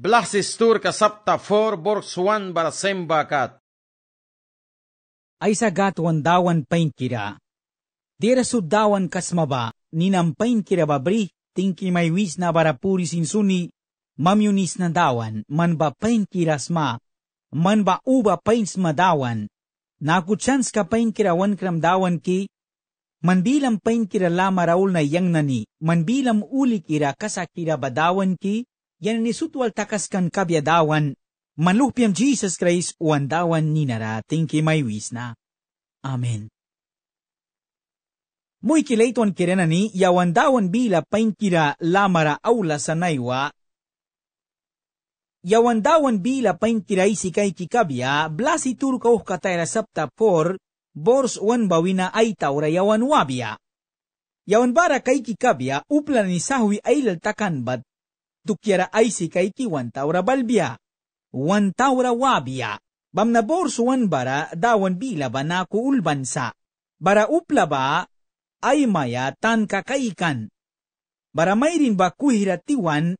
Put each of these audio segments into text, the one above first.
Blasistur kasapta 4 Borgs 1 barasembakat. Ay sagat wandawan painkira. Dira sudawan kasmaba, ninampain kira babri, tingki may wis na barapuri sinsuni, mamyunis na dawan, man ba pain kirasma, man ba uba pain smadawan, nakuchans ka pain kirawan dawan ki, man bilam pain kira lama raul na yang nani, man bilam uli kira kasakira badawan ki, yan nisutual takas kan kabyadawan, manlupyam Jesus Christ uandawan ni narating kimaywis wisna. Amen. Muy kilaiton kirenani yawandawan bila painkira lamara aula sanaywa yawandawan bila painkira si kay kikabya, blasi turkaw uh katayra sapta por, bors wan bawina ay taura yawan wabya. Yawan bara kay kikabya, upla ni sahwi ay laltakan bad tukyara aisi kai ki wantaura balbia. Wantaura wabia. Bamna borsuan bara dawan bila ba na kuulbansa. Bara upla ba ay maya tan kakaikan. Bara mayrin ba kuhiratiwan,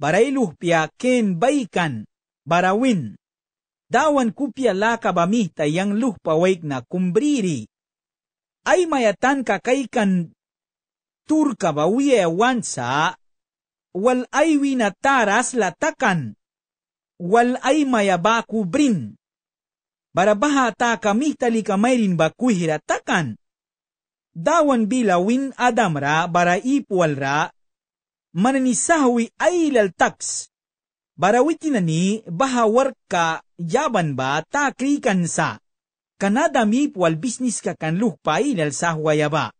bara iluhpia ken baikan, bara win. Dawan kupya laka ba mihta yang luhpawaik na kumbriri. Ay mayatan kakaikan turka ba uye wansa, wal ay winataras latakan, wal ay mayaba kubrin. Barabaha ta kami talikamairin baku hiratakan. Dawan bilawin adamra bara ipwalra, mananisahui ay laltaks. Barawitin ni bahawar ka yaban ba takrikan sa. Kanadami pual bisnis ka kanluh pa ilal sahwaya ba.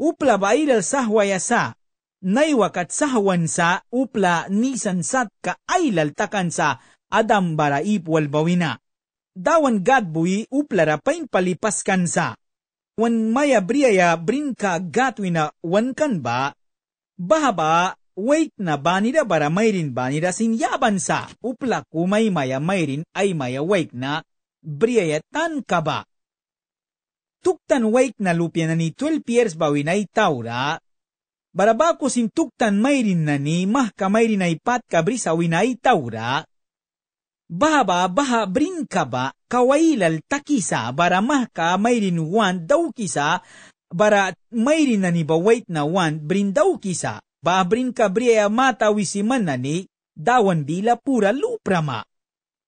Upla ba ilal sahwaya sa naiwakat sa hawan sa upla nisan sat ay laltakan sa adam baraip walbawina. Dawan gadbui upla rapain palipas kansa. Wan maya briyaya brinka gatwina wan kan ba? Bahaba wait na banida bara mayrin banida sinyaban sa upla kumay maya mayrin ay maya wait na briyaya tan ka ba? Tuktan wait na lupya na ni 12 years bawinay taura Barabako sintuktan mayrin nani mahka mayrin ay pat kabrisa winay taura. Baba baha brinkaba kawailal takisa bara mahka mayrin wan daw kisa bara mayrin nani ba wait na wan brin daw kisa. Ba brin kabriya mata wisiman nani dawan bila pura luprama.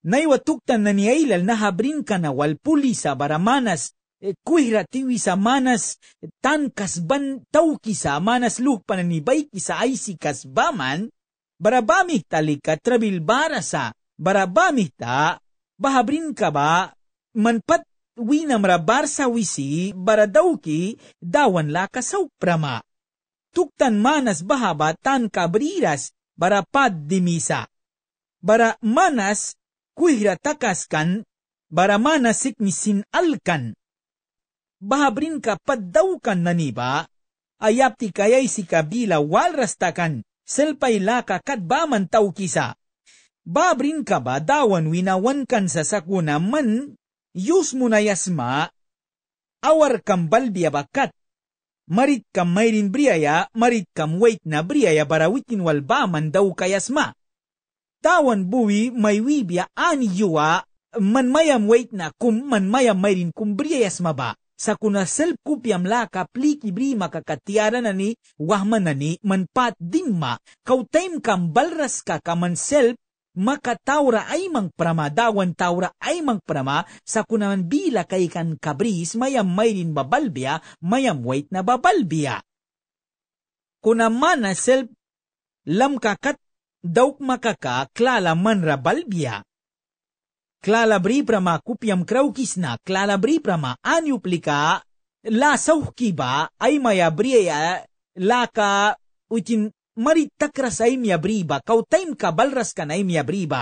Naiwatuktan na ni Ailal na habrin ka na walpuli sa baramanas E kuhira tiwi sa manas e tan kasban tau kisa manas luh pananibay kisa ay si kasbaman, barabamih talika trabil barasa, barabamih ta, bahabrin ka ba, manpat winam rabar sa wisi, baradawki, dawan la kasaw prama. Tuktan manas bahaba tan kabriras, barapad dimisa. Bara manas kuhira takas kan, bara manas siknisin alkan bahabrin ka paddawkan naniba, ayap ti kayay si kabila walrastakan, selpay laka kadbaman tau kisa. Babrin ka ba dawan winawan kan sa sakuna man, yus mo na yasma, awar kam balbiya bakat, marit kam mayrin briyaya, marit kam wait na briyaya barawitin walbaman daw kayasma. Tawan buwi may wibya ani yuwa, man mayam wait na kum man mayam mayrin kum sma ba sakuna selkupiamlaka plikibrima kakatiaranani wahmanani manpat dinma kautaim kam balras ka kaman selp makataura ay mang prama, dawan taura ay mang prama, sa kunaman bila kay kan kabris, mayam may din mayam wait na babalbiya. Kunaman na self lamkakat dauk makaka klala manra balbia క్లాలబ్రీభ్రమ కుప్యం క్రౌకిస్న క్లాలబ్రీభ్రమ ఆన్యుప్లిక లా సౌహ్కిబ ఐమయ బ్రియ లాక ఉచిన్ మరి తక్రస్ ఐమ్య బ్రీబ కౌతైమ్ క బల్రస్ కన్ ఐమ్య బ్రీబ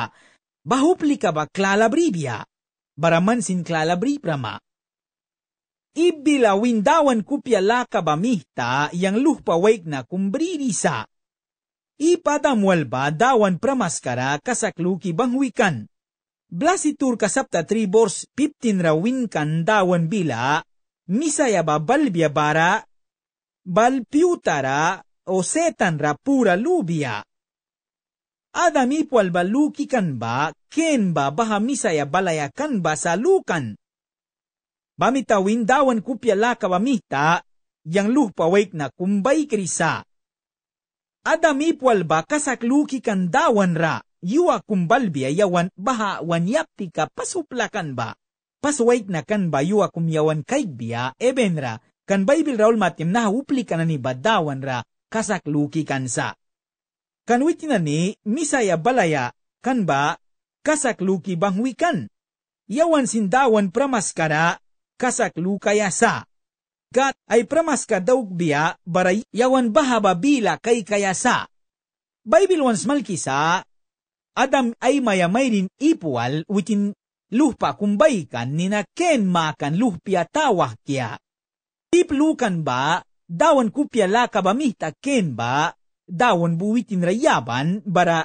బహుప్లిక బ క్లాలబ్రీబ్య బరమన్సిన్ క్లాలబ్రీభ్రమ Ibdila windawan kupya laka bamihta yang luhpa waik na kumbririsa. Ipadamwal ba dawan pramaskara kasakluki bangwikan blasitur kasapta 3 verse 15 rawin kandawan bila, misaya ba balbia bara, balpiutara o setan ra pura lubia. Adami pual baluki kan ba, ken ba baha misaya balayakan ba sa lukan. Bamitawin dawan kupya laka bamita, yang lupa wake na kumbay krisa. Adami pual ba kasakluki kan dawan ra yuwa kumbal bia yawan baha wan yapti ka pasuplakan ba. Pasuwaik na kan ba yuwa kum yawan kaig biya eben ra. Kan Bible raul matim na upli kanani badawan ra kasak luki kansa. Kan, kan ni misaya balaya kan ba kasak luki wikan. Yawan sindawan pramaskara kasak luka yasa. Gat ay pramaska daug biya baray yawan bahaba bila kay sa. Bible once malkisa Adam ay mayamayrin ipual witin luhpa kan nina ken makan luhpia tawah kya. Tip ba, dawan kupia laka bamihta ken ba, dawan buwitin rayaban bara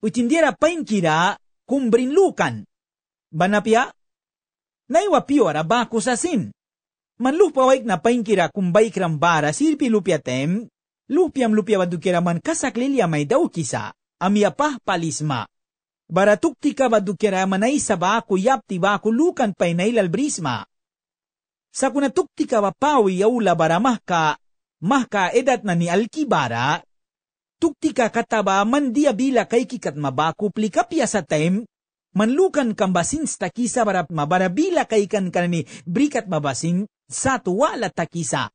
witin diera painkira kumbrin lukan. Banapia? Naiwa piora Man asin. waik na painkira kumbaikram bara sirpi lupia tem, lupiam man lilia may daw kisa. amiapah palisma. Baratuk Baratuktika badukeramana sabaku yaptibaku lukan painailal lalbrisma. Sa kunatuktika wapawi yaula baramahka, mahka edat na ni alkibara, tuktika kataba mandia bila kay kikat mabaku plikapya sa time, manlukan kambasin sa takisa barap mabarabila kay kan kanani brikat mabasin sa tuwala takisa.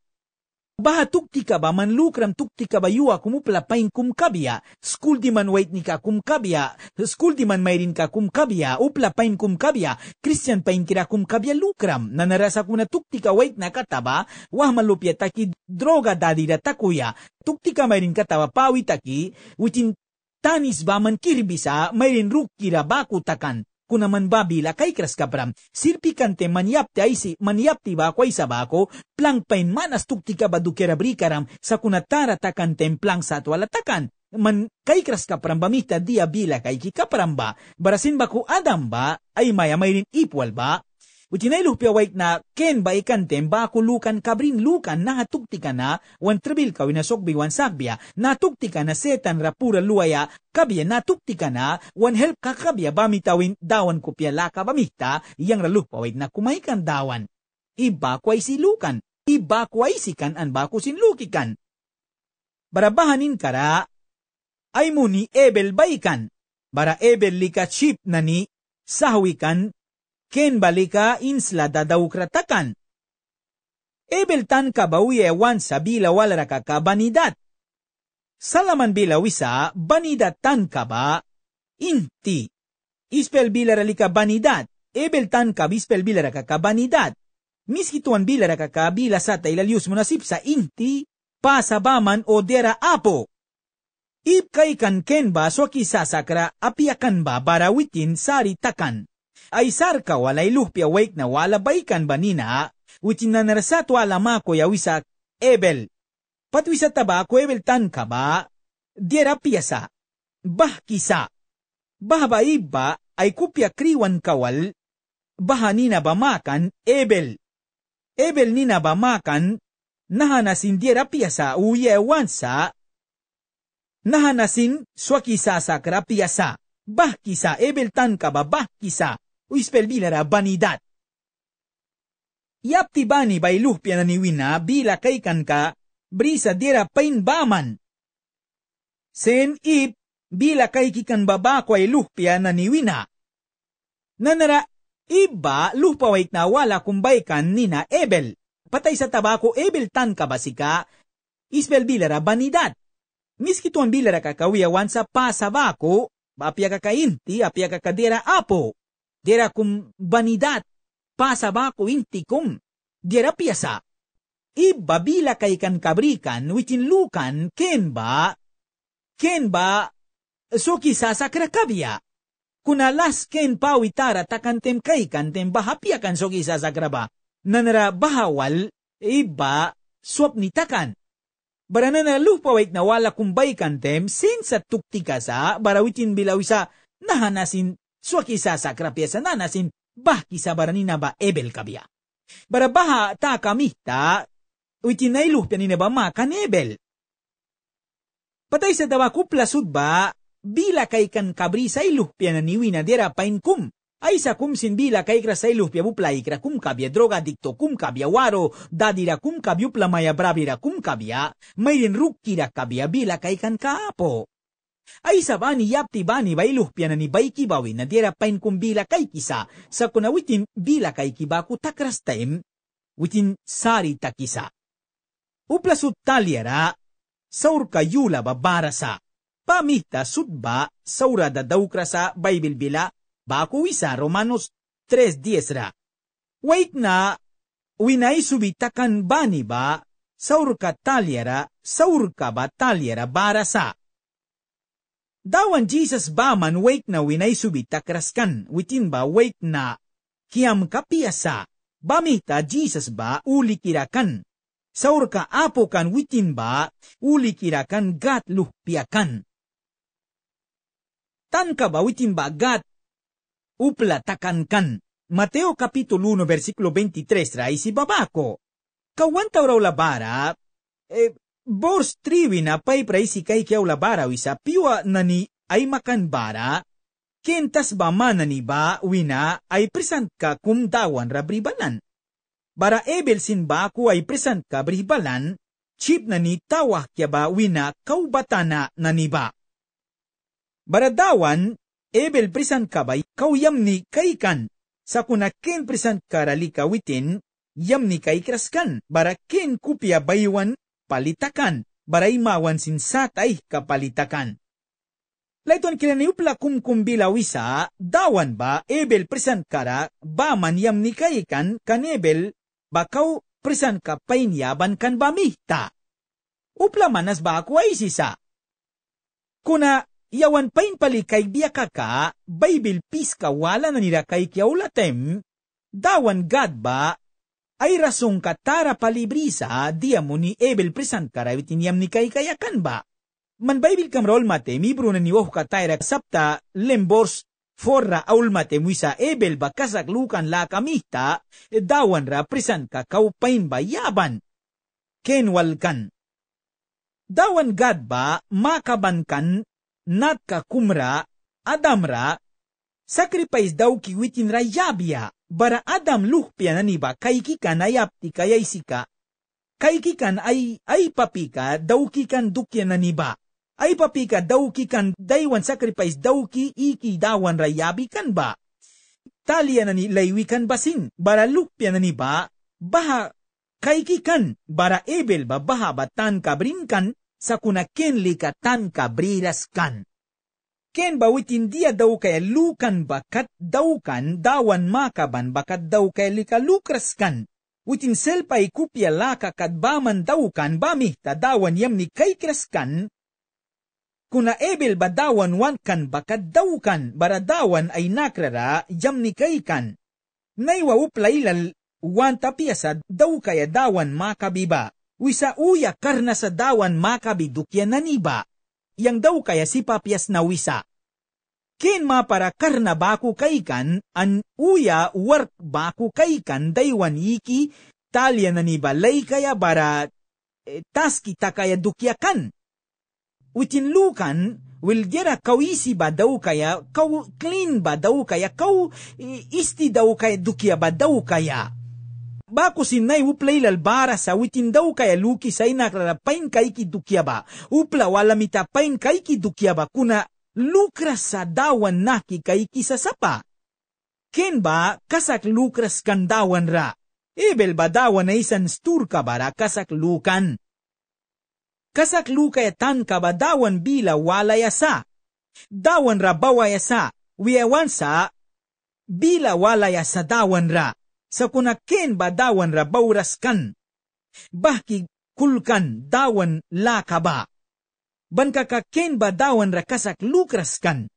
Baha tukti ba man lukram tukti ka ba yua kumu pelapain kum kabia. Skul di man wait nika kum kabia. Skul di man mairin ka kum kabia. Upla pain kum kabia. Christian pain kira kum kabia lukram. narasa kuna ka wait na kataba. Wah malupia taki droga dadira takuya. tukti ka mairin kataba pawi taki. wichin tanis ba man kirbisa mairin rukira baku takan. kunaman babila kay kras kabram, sirpikante maniapte ay si maniapti ba ay sabako, plang painmanas tukti ka badukera brikaram sa kunatara takantem templang sa tualatakan, man kay kras kaprambamita dia bila kay kikapramba, barasin ba ko adam ba, ay mayamay rin ipwal ba, Ujinay lupiaway na ken ba ikan temba kulukan kabrin lukan na hatugtika na wan tribil kawin na wan sabya na tugtika na setan rapura luaya kabya na tugtika na wan help ka kabya mitawin dawan kopya laka bamikta yang ralupaway na kumaikan dawan. Iba kway silukan, iba kway sikan an bako sinlukikan. Barabahanin kara ay muni Ebel baikan, bara Ebel likachip na ni sahawikan ken balika insla dadawkratakan. Ebel tan wan sa bilawal rakaka banidat. Salaman bilawisa banidat tan kaba inti. Ispel bilaralika banidat, ebel tan kab ispel bilarakaka banidat. Miskituan bilarakaka bila sa tailalius mo sa inti, pasabaman o dera apo. Ipkay kan ken ba so kisasakra apiakan ba barawitin takan ay sarka walay luhpi awake na wala walabaykan banina, uti na narasat wala ko yawisak ebel. Patwisa taba ko ebel tan ka ba? Diera piyasa. Bah kisa. Bah ba iba ay kupya kriwan kawal? Baha ni nabamakan ebel. Ebel ba makan, nahanasin diera piyasa uye wansa, nahanasin swakisa sakra piyasa. Bah kisa ebel tan ka ba bah kisa? uispelbilera banidat. Yapti bani bailuh piananiwina bila kaikan ka brisa dira painbaman. Sen ip bila kay kikan baba kway luhpia naniwina. Nanara iba luhpawait na wala kumbaykan ni na Ebel. Patay sa tabako Ebel tan ka basika ispel bilara banidad. Miski tuan bilara kakawiawan sa pasabako, apya kakainti, apya kakadira apo dera cum vanidad pasabako intikum dera piasa. Ibabila kay kan kabrikan witin lukan ken ba ken ba so kisasa krakabia. Kunalas ken pawitara takantem kay kantem bahapia kan so kisasa kraba. Nanara bahawal iba swap nitakan. Baranan na lupawik na wala kumbay kantem sin sa tuktikasa barawitin bilawisa nahanasin swaki sa krapiasa nanasin bahki sabaranina ebel kabia. Barabaha ta kamihta uitinailuhpianina ba makan ebel. Patay sa dawa kupla sudba bila kay kan kabri sa iluhpia na niwina dira pain kum. Ay sa kum sin bila kay kra sa iluhpia bupla ikra kum kabia droga dikto kum kabia waro dadira kum kabia upla maya bravira kum kabia mayrin rukkira kabia bila kay kan kaapo. Ay sabani yapti bani bailuhpiana ni baiki bawi na dira pain kum bila kay kisa sa kunawitin bila kay kibaku takras time witin sari takisa. Upla sud talyara saur kayula babarasa. Pamita sudba saura da daukrasa Bible bila baku isa Romanos 3.10 ra. Wait na winay subitakan bani ba saur ka talyara saur ka ba talyara barasa. Dawan Jesus ba man wait na winay subit takraskan witin ba wait na kiam kapiasa bamita Jesus ba uli kirakan. Saur ka apo kan witin ba uli kirakan gat luhpiakan. Tan ka ba witin ba gat upla takan kan. Mateo Kapitulo 1 versículo 23 raisi babako. Kawanta uraw labara eh, Bors triwi na paipray si kay kiaw labaraw isa piwa nani ay bara. kentas ba mana ni ba wina ay present ka kum dawan rabribalan. Bara ebel sin ba ku ay present ka bribalan, chip nani tawah kya ba wina kaubatana nani ba. Bara dawan, ebel present ka ba kauyam ni kaikan, sa kuna ken present ka ralika witin, yam ni kaikraskan, bara kin kupya baywan palitakan, baray mawansin satay kapalitakan. Layton kilaniupla kumkumbila wisa, dawan ba ebel present kara, baman yam nikaikan kanebel, bakaw presan ka painyaban kan bamihta. Upla manas ba ako ay sisa. Kuna yawan pain palikay biyaka ka, Bible peace ka wala na nila kay kyaulatay, dawan God ba ay rasong katara palibrisa diamuni ebel present karavit inyam ni kay kayakan ba? Man Bible kamrol mate mi bruna ni woh katara sapta lembors forra aul mate muisa ebel bakasak lukan la kamita dawan ra present ka kaupain ba yaban? Ken walkan. Dawan gad ba makabankan nat ka kumra adamra sacrifice daw kiwitin ra yabia bara adam luhpianan iba kaikikan ay apti kayaisika, kaikikan ay ay papika daukikan dukyanan iba. Ay papika daukikan daywan sacrifice dauki iki dawan rayabi kan ba? Talian ni laywikan basing bara lukpian ni ba baha kaikikan bara Abel ba baha batan kabrinkan sa kunakenli ka tan kabriras kan. Ken bawitin dia daw kay lukan bakat daukan dawan makaban bakat daw kay likalukras kan. Witin selpa ikupya laka kad baman daukan bami tadawan yam ni kay kraskan. Kuna ebel ba dawan wan kan bakat daukan dawan ay nakrara yam ni kay kan. Naiwa uplailal wan tapiasad daw kaya dawan makabiba. Wisa uya karna sa dawan makabidukya naniba yang daw kaya si papyas na wisa. Ken mapara karnabaku kaikan an uya warkbaku kaikan daywan iki talya na ni balay kaya bara eh, taski takaya dukyakan. Utinlukan will gera kawisi ba daw kaya, kaw clean ba daw kaya, kaw eh, isti daw kaya dukya ba daw kaya. Baku sinay uplay lalbara sa witin daw kaya luki sa inaklalapain kay kidukyaba. Upla wala mitapain kay kidukyaba kuna lukras sa dawan naki kay kisasapa. Ken ba kasak lukras kandawan ra? Ebel ba dawan na isan stur ka bara kasak lukan? Kasak lukay tan ka ba dawan bila wala yasa? Dawan ra bawa yasa, wiyawan sa, bila wala yasa dawan ra sa kunakin badawan ra kan? Baki kulkan dawan lakaba? kaba. Ban kakakin badawan ra kasak kan?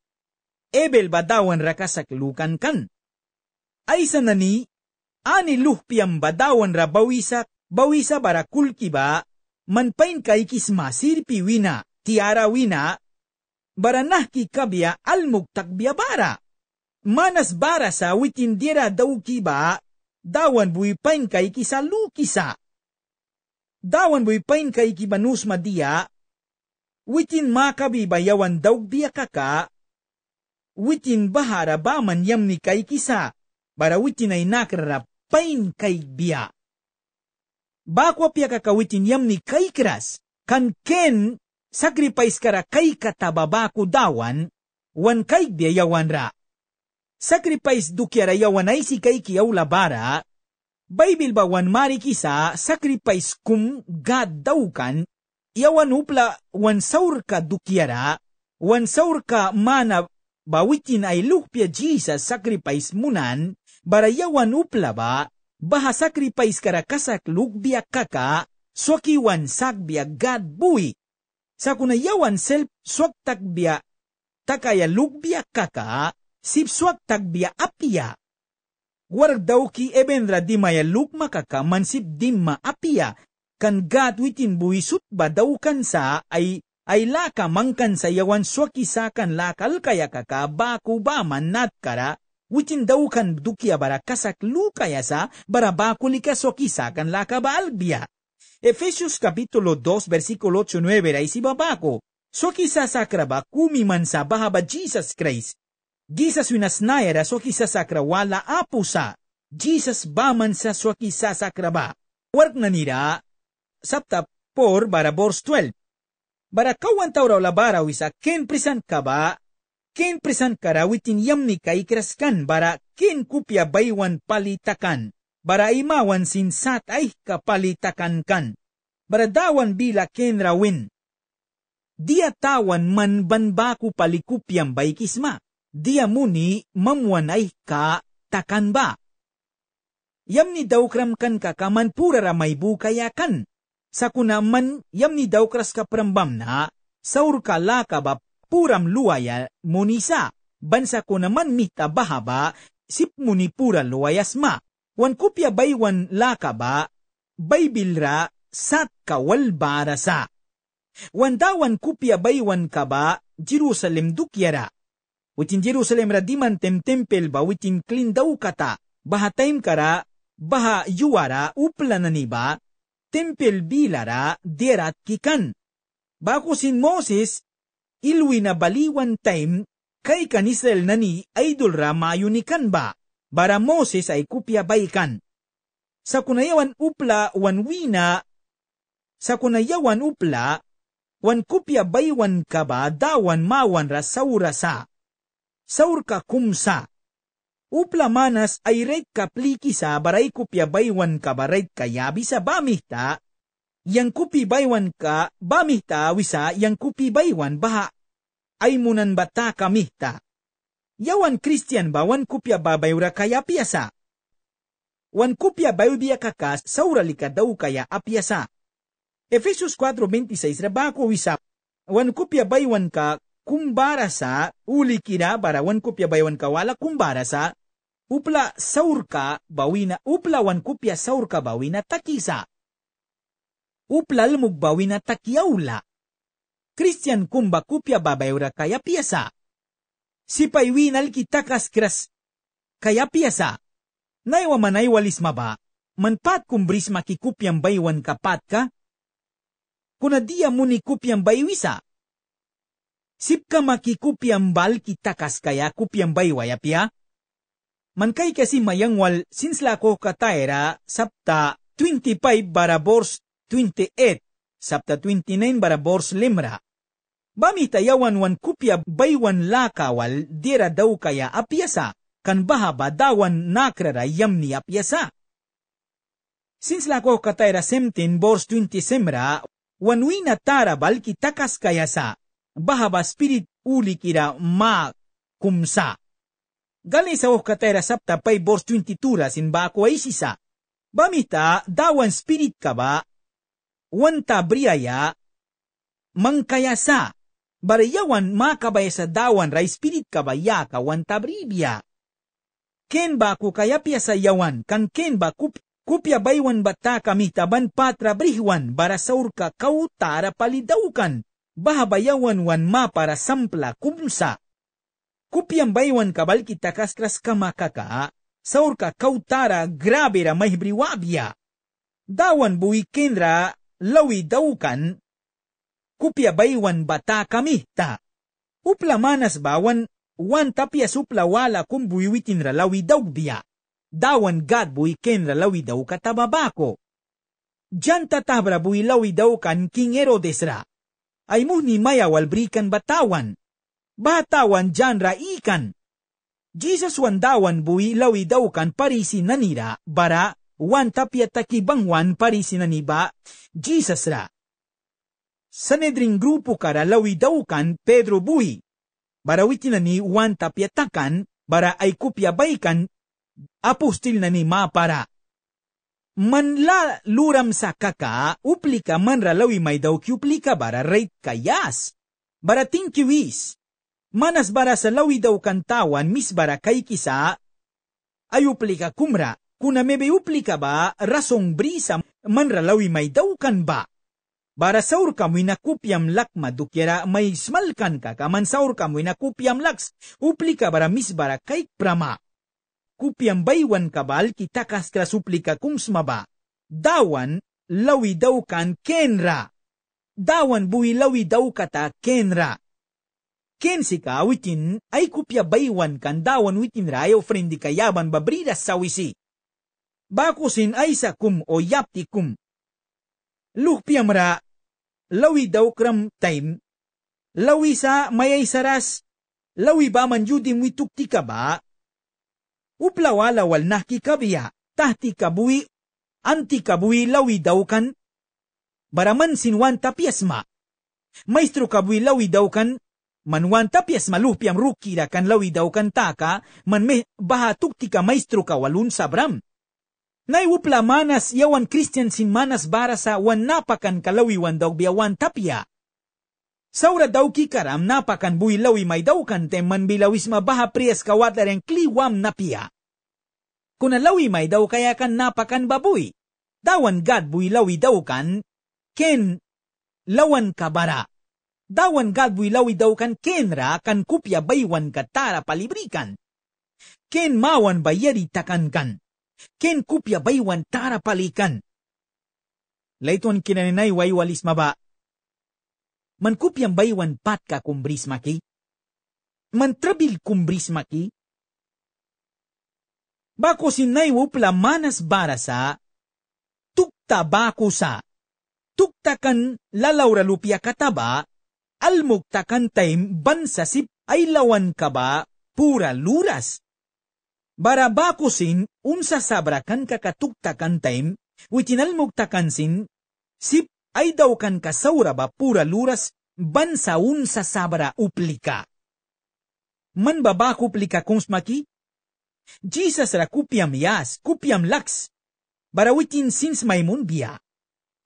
Ebel badawan ra kasak lukan kan. Ay sa nani, ani luhpiam badawan ra bawisak, bawisa bara kulkiba, manpain kay kismasir piwina, tiara wina, baranah ki kabya almug takbya bara. Manas bara sa witindira daw kiba, dawan bui pain kai kisa lukisa. Dawan bui pain kai kibanus madia, witin makabi bayawan daug dia kaka, witin bahara baman yamni kai kisa, bara witin ay nakrara pain kai biya. Bakwa pia kaka witin yamni kai kras, kan ken sacrifice kara kai kata ku dawan, wan kai biya yawan ra. sacrifice do kiarayawanay si kay kiyaw labara, Bible ba bawan marikisa sacrifice kum God daw kan, iyawan wan wansaur ka dukiara, wansaur ka mana bawitin ay lukpia Jesus sacrifice munan, barayawan upla ba, baha sacrifice kara karakasak lukbia kaka, wan sakbia God buwi. Sa kuna yawan self bia, takaya lukbia kaka, tak tagbia apia. Ya. Warag ki ebendra di maya lukma kaka mansip dimma apia ya. kan gat witin buisut ba daukan sa ay ay laka mangkan sa yawan swakisakan lakal kaya kaka baku ba manat kara witin daukan dukia ya bara kasak ya sa bara bakulika swakisakan laka ba kan albia. Efesios kapitulo 2 versikulo 8-9 raisi babako. So kisa sakra ba kumiman sa bahaba Jesus Christ Gisasuina snaera soki sasakrawala apusa. Jesus baman sa soki sasakraba. Work na nira. Saptap por bara bors 12. Bara kawan la bara wisa ken prisan kaba. Ken prisan karawitin yamni kay kraskan bara ken kupya baywan palitakan. Bara imawan sat ay kapalitakan kan. Bara dawan bila ken rawin. Dia tawan man banbaku palikupyam baykisma diamuni mamuanay ka takan ba. Yamni daukram kan kakaman purara may bukayakan. Sa kunaman yamni daukras ka prambam na saur ka lakaba puram luaya munisa. Bansa ko naman mita bahaba sip muni pura luayas ma. Wan kupya baywan lakaba baybilra sat kawal walbara sa. Wandawan kupya baywan kaba Jerusalem dukyara Witin Jerusalem radiman tem tempel ba witin klindaw kata, baha time kara, baha yuara upla na niba, tempel bilara derat kikan. Bako sin Moses, ilwi na baliwan taim, kay kan Israel na ni idol ra mayunikan ba, bara Moses ay kupya baikan. Sa kunayawan upla wanwina, wina, sa kunayawan upla, wan kupya baywan ka ba dawan mawan ra saura sa saur ka kumsa. Upla manas ay red ka pliki sa baray kupya baywan ka baray kayabi sa bamihta, yang kupi baywan ka bamihta wisa yang kupi baywan baha. Ay munan bata kamihta. Yawan Christian bawan kupya babayura kaya piyasa. Wan kupya bayubia kakas saura likadaw kaya apyasa. Efesios 4.26 rabako wisa. Wan kupya baywan ka kumbara sa uli kina barawan kupya baywan kawala kumbara sa upla saurka bawina uplawan kupya saurka bawina takisa uplal mugbawina takyaula Christian kumba kupya babayura kaya piyasa sipaywinal kitakas kras kaya piyasa naiwa manay walis maba manpat kumbris makikupyang baywan kapat ka kunadiya mo ni kupyang baywisa Sipka makikupiambal kita kaskaya kupiambay wayapya? Mankay kasi mayangwal sinslako katayra sapta 25 barabors 28 sapta 29 barabors limra. Bami tayawan wan kupya baywan lakawal dira daw kaya apyasa kan bahaba dawan nakrara yamni apyasa. Since lako katayra 17 bors 20 semra, wanwi na tarabal kitakas kayasa, bahaba spirit uli kira ma kumsa. Galing sa ukatera sapta pay bor 22 ra sin bako ay sisa. Bamita dawan spirit ka ba? Wanta briaya mangkayasa. Bariyawan makabay sa dawan ra spirit ka ba ya ka wanta bribya. Ken ba ko kaya sa yawan kan ken ba kup Kupya baywan bata kami taban patra brihwan bara saur ka kautara palidawkan bahabayawan wan ma para sampla kumsa. baywan kabal kita kastras kamakaka, saurka kautara grabera mahibriwabya. Dawan buwi kendra lawi daukan, baywan bata kamihta. manas bawan, wan tapia supla wala kung buiwitin lawi daugbiya. Dawan gad buwi kendra lawi daw katababako. Diyan tatabra buwi lawi daukan king Herodesra ay muhni mayawal brikan batawan. Batawan jan raikan. Jesus wandawan bui lawi daukan parisi nanira bara wan tapia takibangwan parisi naniba Jesus ra. Sanedrin grupo kara lawi daukan Pedro bui. Barawitin ni wan tapiatakan bara ay kupya baikan apostil na ni mapara manla luram sa kaka, uplika manralawi may daw kiuplika bara rate kayas. Barating kiwis. Manas bara sa lawi daw kantawan mis bara kay kisa, ayuplika kumra, kuna mebe uplika ba rasong brisa manralawi may daw kan ba. Bara saur kamoy na kupyam lak madukyara may smalkan ka man saur kamoy na kupyam laks, uplika bara mis bara kay prama. baywan kabal kita kaskra suplika kung smaba. Dawan lawi daukan kan kenra. Dawan bui lawi daw kata kenra. Kensika witin ay baywan kan dawan witin raya ofrendi kayaban babrida sawisi. Bakusin ay sa kum o yapti kum. Lukpiamra lawi daw kram time. Lawi sa mayay saras. Lawi ba man yudim witukti ka ba? uplawala walnahki kabia, tahti kabui, anti kabui lawi daukan, baraman sinwan tapiasma. Maestro kabui lawi daukan, manuan tapiasma malupiam ruki kan lawi daukan taka, man meh bahatuk tika maestro kawalun sabram. upla manas yawan Christian sin manas barasa wan napakan kalawi wan daubia wan tapia. Saura dauki karam napakan bui lawi may daukan teman bilawis mabaha prias kawatlar kliwam napia kuna lawi may daw kaya kan napakan babui, Dawan gad buy lawi daw kan, ken lawan kabara. Dawan gad buy lawi daw kan kenra kan kupya baywan katara palibrikan. Ken mawan bayari takan kan. Ken kupya baywan tara palikan. Laituan kinaninay walis maba. Man kupyang baywan pat ka kumbris maki? Man trabil kumbris maki? Baku sinaywo plamanas barasa, tukta baku sa, tuktakan lalawra lupia kataba, almuktakan taim bansasip ay lawan kaba, pura luras. Barabakusin unsa sabrakan kakatuktakan taim, witinalmuktakan sin, sip ay dawkan kasaura ba pura luras, bansa unsa sabra uplika. Man babaku plika kung smaki, Jesus ra kupiam yas, kupiam laks, barawitin sins maimun biya.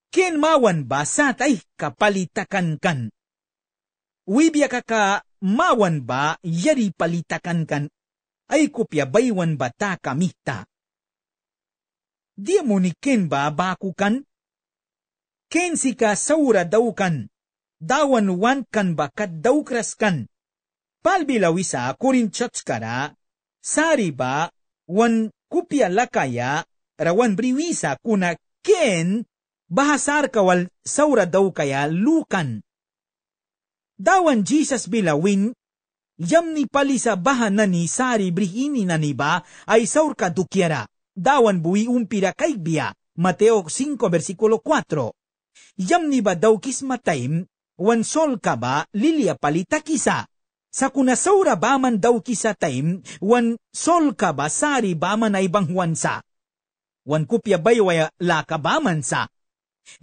Ken mawan ba sa kapalitakan kan? Wibya kaka mawan ba yari palitakan kan? Ay kupya baywan ba ta kamita? Di mo ni ken ba bakukan? Ken si ka saura daukan, dawan wan kan bakat daukras kan. Palbilawisa Korinchots kara, sari ba wan kupia lakaya rawan briwisa kuna ken bahasar kawal saura daw kaya lukan. Dawan Jesus bilawin, yam ni palisa bahan na ni sari brihini na ni ba ay saur kadukyara. Dawan bui umpira kay biya. Mateo 5 versikulo 4. Yam ni ba daw kismatayim, wansol ka ba lilia kisa. Sa kunasaura baman man daw kisa time, wan sol ka ba sari ba ay bang huwansa? Wan kupya baywaya laka baman sa?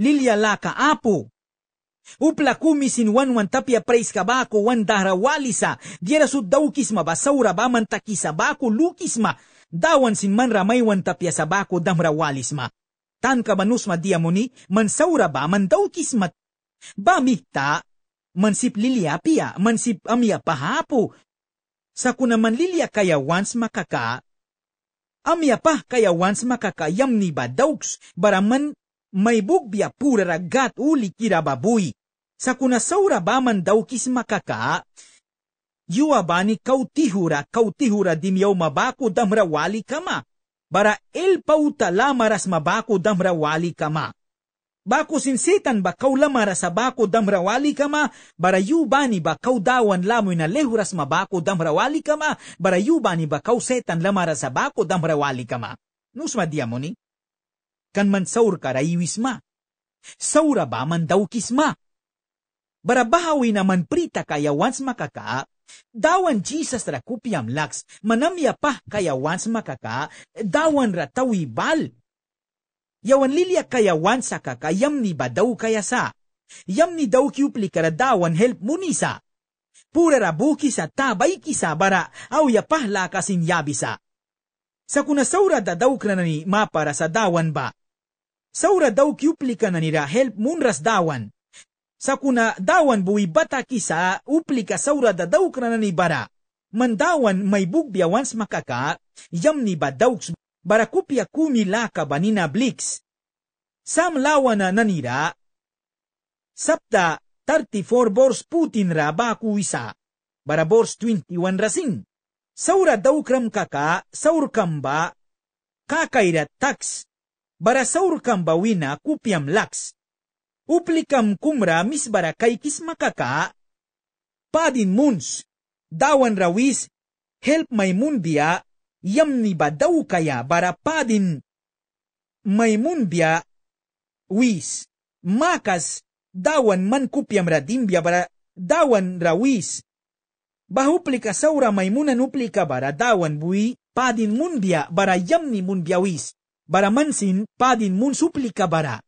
Lilya laka apo. Upla kumisin wan wan tapya praise ka ba ko wan darawali sa, diera su daw kisma ba saura ba man takisa ba ko lukisma, dawan sin man ramay wan tapya sa ba ko damrawalis ma. Tan ka manusma diamoni, man saura ba man daw kismat. Bamikta, mansip liliapia, mansip amia pahapo. Sa kunaman lilia kaya once makaka, amia pa kaya once makaka yam ni badauks, man may bugbiya pura ragat uli kira kirababuy. Sa kunasaura ba man daw kis makaka, yuwa ba ni kautihura, kautihura dimyaw mabako damrawali kama, bara el pautala maras mabako damrawali kama. Baku sinsitan ba kau lamara sa bako damrawali kama, Barayu ba kau dawan lamoy na lehuras ma bako damrawali kama, Barayu ba kau setan lamara sa bako damrawali kama. Nusma diamoni? Kan man saur karaiwis ma. Saura ba man daw kisma? Barabahawi naman prita kaya once makaka, Dawan Jesus rakupiam laks, manamya pa kaya once makaka, dawan bal, yawan lilya kayawan sa kakayam ni badaw sa. Yam ni daw kiupli karadawan help munisa. Pura rabuki sa tabay kisabara, aw yapah lakasin yabisa. Sa saura da daw kranani mapara sa dawan ba? Saura daw kiupli ka help munras dawan. Sa kuna dawan buwi bata kisa upli ka saura da daw kranani bara. Mandawan may bugbyawans makaka, yam ni badawks barakupia kumilaka banina blix samlawana nanira sapta 34 bors putin ra baku isa bara bors 21 rasing saura daukram kaka saur kamba kakaira tax bara saur kamba wina kupiam lax uplikam kumra misbara kay makaka. padin muns dawan rawis help my mundia yamni badaw kaya barapadin maimunbia wis makas dawan man kupiam radimbia bara dawan rawis bahupli kasaura maimunan upli ka bara dawan bui padin mundia bara yamni mundia wis bara mansin padin mun supli ka bara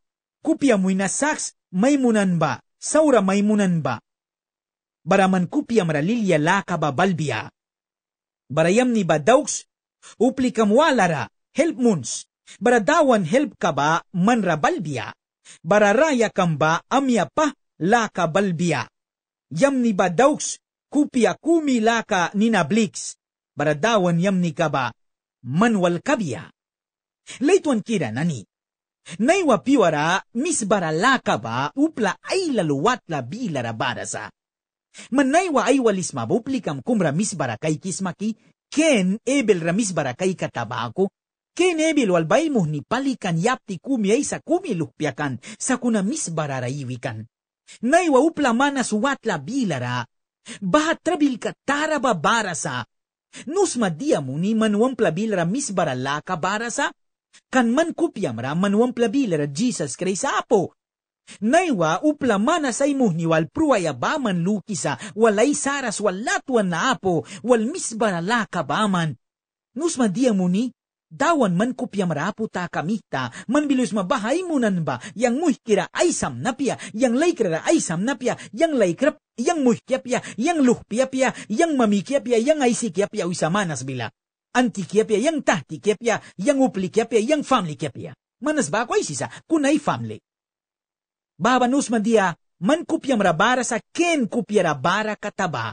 kupia muina saks maimunan ba saura maimunan ba bara baraman kupia mralilya laka babalbia barayam ni badauks help helpmuns, baradawan help ka kaba manrabalbia, bararaya kamba amya pa laka balbia. Yam ni badauks kupia kumi laka ninabliks, baradawan yam ni ba manwal kabia. Laituan kira nani. Naiwa piwara mis baralaka ba upla ay laluwat la bilara barasa. Manaywa ay walis mabuplikam kumra mis barakay kismaki ken ebel ramis barakay katabako, ken ebel walbay mo ni palikan yapti kumiay sa kumilukpiakan sa kunamis bararaiwikan. Naiwa uplaman na suwatla bilara, bahat trabil ka taraba barasa, nus madia mo ni manuang plabil ramis baralaka barasa, kan man kupyam ra manuang plabil Jesus Christ apo, Naiwa uplamana sa imuh ni walpruay abaman lukisa, walay saras walatuan na apo, walmis barala baman. Nusma diya muni, dawan man kopya marapo ta kamita, manbilos mabahay munan ba, yang muhkira ay samnapya, yang laikra ay samnapya, yang laikrap, yang muhkyapya, yang luhpyapya, yang mamikyapya, yang aisykyapya, uisamanas bila. Antikyapya, yang tahtikyapya, yang uplikyapya, yang famlikyapya. Manas ba ko ay sisa, kunay family. ಬಾಬನು ಸ್ಮದಿಯ marabara sa ken ಕುಪ್ಯರ ಬಾರ kataba.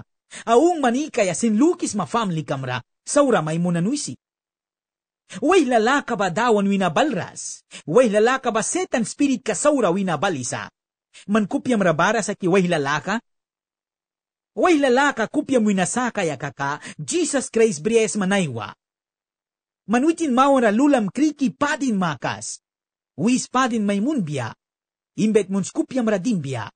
aung manika ya manikaya sinlukis mafamli kamra saura may munanuisi. Way lala ka ba dawan winabalras? Way lala ba setan spirit ka saura winabalisa? Mankupyam rabara sa ki way lala ka? Way lala ka kupyam winasaka ya kaka, Jesus Christ bries manaywa. Manuitin mawara lulam kriki padin makas. Wis padin may munbia, Imbet mundskupiam radinbia